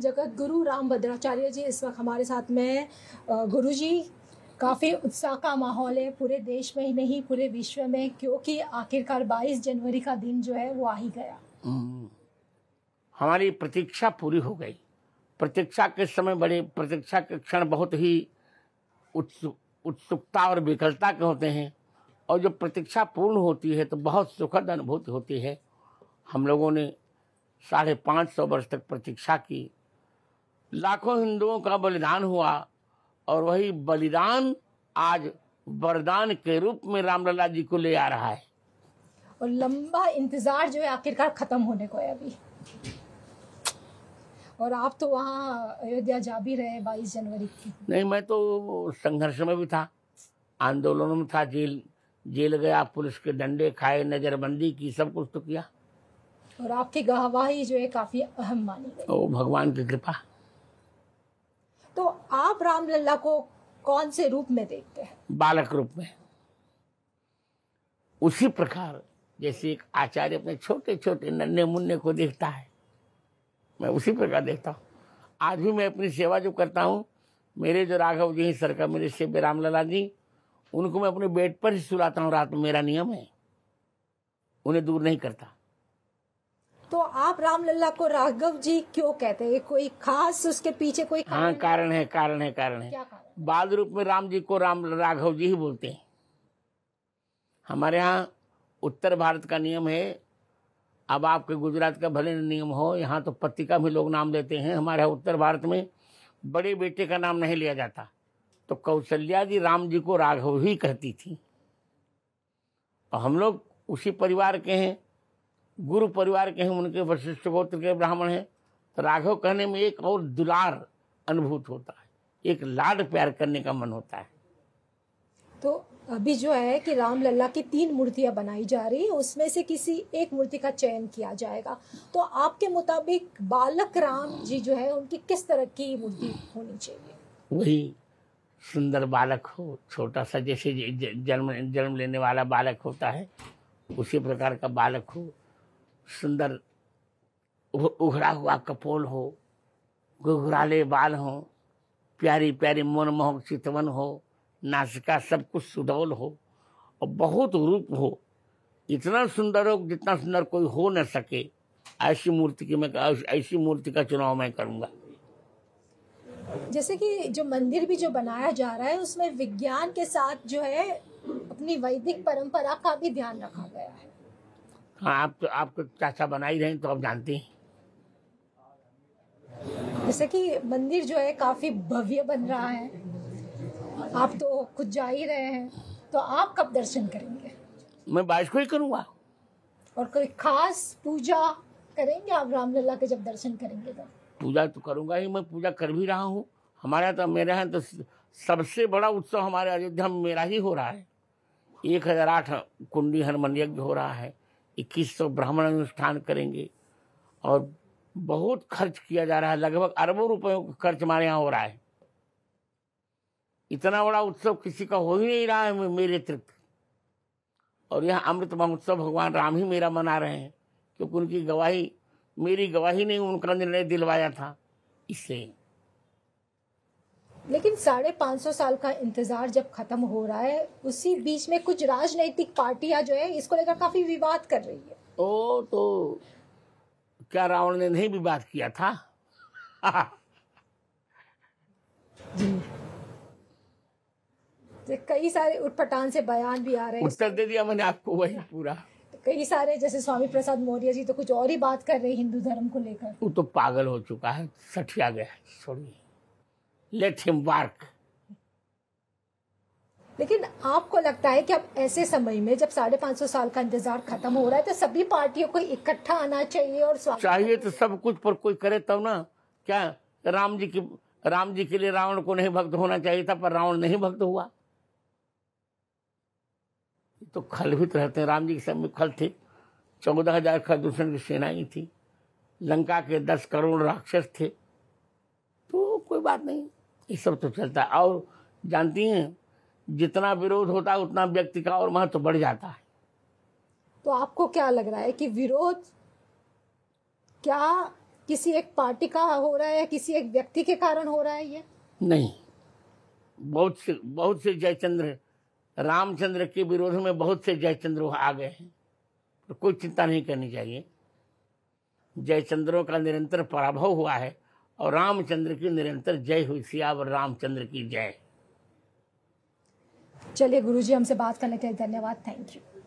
जगत गुरु राम भद्राचार्य जी इस वक्त हमारे साथ में गुरु जी काफ़ी उत्साह का माहौल है पूरे देश में ही नहीं पूरे विश्व में क्योंकि आखिरकार 22 जनवरी का दिन जो है वो आ ही गया हम्म। हमारी प्रतीक्षा पूरी हो गई प्रतीक्षा के समय बड़े प्रतीक्षा के क्षण बहुत ही उत्सुकता और विकलता के होते हैं और जब प्रतीक्षा पूर्ण होती है तो बहुत सुखद अनुभूति होती है हम लोगों ने साढ़े पाँच सौ वर्ष तक प्रतीक्षा की लाखों हिंदुओं का बलिदान हुआ और वही बलिदान आज वरदान के रूप में रामलला जी को ले आ रहा है और लंबा इंतजार जो है आखिरकार खत्म होने को है अभी और आप तो वहाँ अयोध्या जा भी रहे बाईस जनवरी की नहीं मैं तो संघर्ष में भी था आंदोलन में था जेल जेल गया पुलिस के डंडे खाए नजरबंदी की सब कुछ तो किया और आपकी गवाही जो है काफी अहम मानी गई ओ भगवान की कृपा आप रामलला को कौन से रूप में देखते हैं बालक रूप में उसी प्रकार जैसे एक आचार्य अपने छोटे छोटे नन्हे मुन्ने को देखता है मैं उसी प्रकार देखता हूँ आज भी मैं अपनी सेवा जो करता हूँ मेरे जो राघव जी हैं सरकार मेरे सेव्य रामलला जी उनको मैं अपने बेड पर ही सुलाता हूँ रात में मेरा नियम है उन्हें दूर नहीं करता तो आप रामलला को राघव जी क्यों कहते हैं कोई खास उसके पीछे कोई कारण हाँ कारण है कारण है कारण है, है, बाल रूप में राम जी को राम राघव जी ही बोलते हैं हमारे यहाँ उत्तर भारत का नियम है अब आपके गुजरात का भले नियम हो यहाँ तो पति का भी लोग नाम लेते हैं हमारे यहाँ उत्तर भारत में बड़े बेटे का नाम नहीं लिया जाता तो कौशल्या जी राम जी को राघव ही कहती थी और हम लोग उसी परिवार के हैं गुरु परिवार के हैं उनके वशिष्ठ गोत्र के ब्राह्मण हैं तो राघव कहने में एक और दुलार अनुभूत होता है एक लाड प्यार करने का मन होता है तो अभी जो है कि राम लल्ला की तीन मूर्तियां बनाई जा रही है उसमें से किसी एक मूर्ति का चयन किया जाएगा तो आपके मुताबिक बालक राम जी जो है उनकी किस तरह की मूर्ति होनी चाहिए वही सुंदर बालक हो छोटा सा जैसे जन्म जन्म लेने वाला बालक होता है उसी प्रकार का बालक हो सुंदर उघड़ा हुआ कपोल हो घुघराले बाल हो प्यारी प्यारी मनमोहक चितवन हो नासिका सब कुछ सुडौल हो और बहुत रूप हो इतना सुंदर हो जितना सुंदर कोई हो न सके ऐसी मूर्ति की मैं ऐसी मूर्ति का चुनाव मैं करूँगा जैसे कि जो मंदिर भी जो बनाया जा रहा है उसमें विज्ञान के साथ जो है अपनी वैदिक परंपरा का भी ध्यान रखा गया है हाँ आप तो आपको चाचा बना ही रहे तो आप जानते हैं जैसे कि मंदिर जो है काफी भव्य बन रहा है आप तो खुद जा ही रहे हैं तो आप कब दर्शन करेंगे मैं बारिश को ही करूँगा और कोई खास पूजा करेंगे आप रामलला के जब दर्शन करेंगे तो पूजा तो करूँगा ही मैं पूजा कर भी रहा हूँ हमारा तो मेरा है तो सबसे बड़ा उत्सव हमारे अयोध्या में मेरा ही हो रहा है एक हज़ार आठ कुंडी हनुमान यज्ञ हो रहा है इक्कीस सौ ब्राह्मण अनुष्ठान करेंगे और बहुत खर्च किया जा रहा है लगभग अरबों रुपयों का खर्च हमारे यहाँ हो रहा है इतना बड़ा उत्सव किसी का हो ही नहीं रहा है मेरे अतिरिक्त और यह अमृत महोत्सव भगवान राम ही मेरा मना रहे हैं क्योंकि उनकी गवाही मेरी गवाही ने उनका निर्णय दिलवाया था इससे लेकिन साढ़े पाँच सौ साल का इंतज़ार जब ख़त्म हो रहा है उसी बीच में कुछ राजनीतिक पार्टियां जो है इसको लेकर काफ़ी विवाद कर रही है ओ तो क्या रावण ने नहीं विवाद किया था तो कई सारे उठपटान से बयान भी आ रहे हैं उत्तर दे दिया मैंने आपको वही पूरा तो कई सारे जैसे स्वामी प्रसाद मौर्य जी तो कुछ और ही बात कर रहे हिंदू धर्म को लेकर वो तो पागल हो चुका है सठिया गया छोड़िए लेट हिम वर्क लेकिन आपको लगता है कि अब ऐसे समय में जब साढ़े पांच सौ साल का इंतजार खत्म हो रहा है तो सभी पार्टियों को इकट्ठा आना चाहिए और चाहिए तो सब कुछ पर कोई करे तब तो ना क्या राम जी की राम जी के लिए रावण को नहीं भक्त होना चाहिए था पर रावण नहीं भक्त हुआ तो खलभित तो रहते हैं राम जी के समय खल थे चौदह हजार खदूषण की सेनाएं थी लंका के दस करोड़ राक्षस थे तो कोई बात नहीं ये सब तो चलता है और जानती हैं जितना विरोध होता है उतना व्यक्ति का और महत्व तो बढ़ जाता है तो आपको क्या लग रहा है कि विरोध क्या किसी एक पार्टी का हो रहा है या किसी एक व्यक्ति के कारण हो रहा है ये नहीं बहुत से बहुत से जयचंद्र रामचंद्र के विरोध में बहुत से जयचंद्र आ गए हैं तो कोई चिंता नहीं करनी चाहिए जयचंद्रों का निरंतर पराभव हुआ है और रामचंद्र की निरंतर जय हुई सियावर रामचंद्र की जय चलिए गुरुजी हमसे बात करने के लिए धन्यवाद थैंक यू